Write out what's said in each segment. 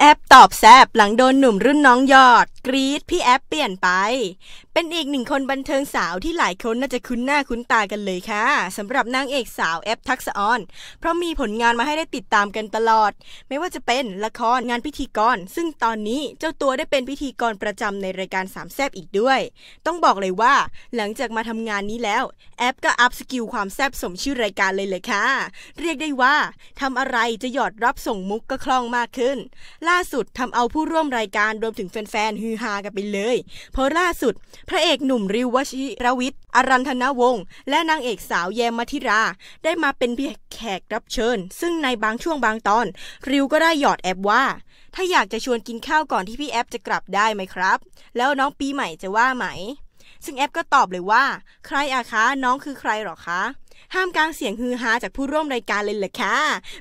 แอปตอบแซบหลังโดนหนุ่มรุ่นน้องยอดรีดพี่แอปเปลี่ยนไป เป็นอีกหนึ่งคนบันเทิงสาวที่หลายคน น่าจะคุ้นหน้าคุ้นตากันเลยค่ะสำหรับนางเอกสาวแอปทักษออน เพราะมีผลงานมาให้ได้ติดตามกันตลอด ไม่ว่าจะเป็นละครงานพิธีกร ซึ่งตอนนี้เจ้าตัวได้เป็นพิธีกรประจำในรายการสามแซบอีกด้วย ต้องบอกเลยว่า หลังจากมาทำงานนี้แล้วแอปก็อัพสกิลความแซบสมชื่อรายการเลยเลยค่ะเรียกได้ว่าทำอะไรจะหยอดรับส่งมุกก็คล่องมากขึ้น ล่าสุดทำเอาผู้ร่วมรายการรวมถึงแฟนๆฮือฮากันไปเลยเพราะล่าสุด พระเอกหนุ่มริววชิรวิทย์อรันธนวงศ์และนางเอกสาวแยมมัทิรา ได้มาเป็นเพียงแขกรับเชิญ ซึ่งในบางช่วงบางตอน ริวก็ได้หยอดแอบว่า ถ้าอยากจะชวนกินข้าวก่อนที่พี่แอปจะกลับได้ไหมครับ แล้วน้องปีใหม่จะว่าไหม ซึ่งแอปก็ตอบเลยว่า ใครอะคะน้องคือใครหรอคะห้ามกลางเสียงฮือฮาจากผู้ร่วมรายการเลยเหรอคะ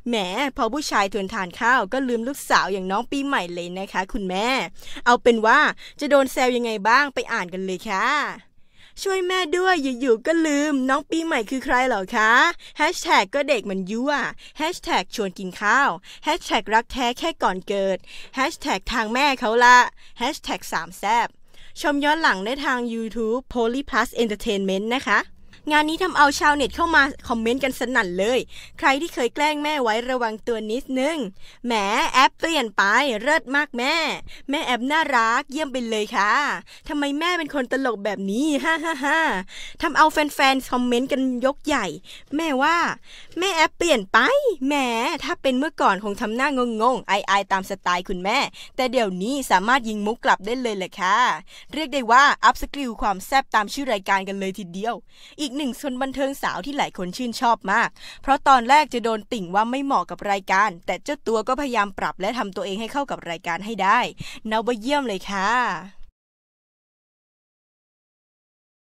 แหมพอผู้ชายทวนทานข้าวก็ลืมลูกสาวอย่างน้องปีใหม่เลยนะคะ คุณแม่ เอาเป็นว่าจะโดนแซวยังไงบ้างไปอ่านกันเลยค่ะ ช่วยแม่ด้วยอยู่ๆก็ลืมน้องปีใหม่คือใครเหรอคะแฮชแท็กก็เด็กมันยั่วแฮชแท็กชวนกินข้าวแฮชแท็กรักแท้แค่ก่อนเกิดแฮชแท็กทางแม่เขาละแฮชแท็กสามแซบชมย้อนหลังได้ทาง YouTube Polyplus Entertainment นะคะงานนี้ทำเอาชาวเน็ตเข้ามาคอมเมนต์กันสนั่นเลย ใครที่เคยแกล้งแม่ไว้ระวังตัวนิดนึง แหมแอปเปลี่ยนไปเลิศมากแม่ แม่แอปน่ารักเยี่ยมไปเลยค่ะ ทำไมแม่เป็นคนตลกแบบนี้ ฮ่าฮ่าฮ่าทำเอาแฟนๆคอมเมนต์กันยกใหญ่ แม่ว่า แม่แอปเปลี่ยนไป แหมถ้าเป็นเมื่อก่อนคงทำหน้างงงไอไอตามสไตล์คุณแม่ แต่เดี๋ยวนี้สามารถยิงมุกกลับได้เลยแหละค่ะ เรียกได้ว่าอัพสกิลความแซบตามชื่อรายการกันเลยทีเดียว อีกหนึ่งคนบันเทิงสาวที่หลายคนชื่นชอบมาก เพราะตอนแรกจะโดนติ่งว่าไม่เหมาะกับรายการ แต่เจ้าตัวก็พยายามปรับและทำตัวเองให้เข้ากับรายการให้ได้นับว่าเยี่ยมเลยค่ะ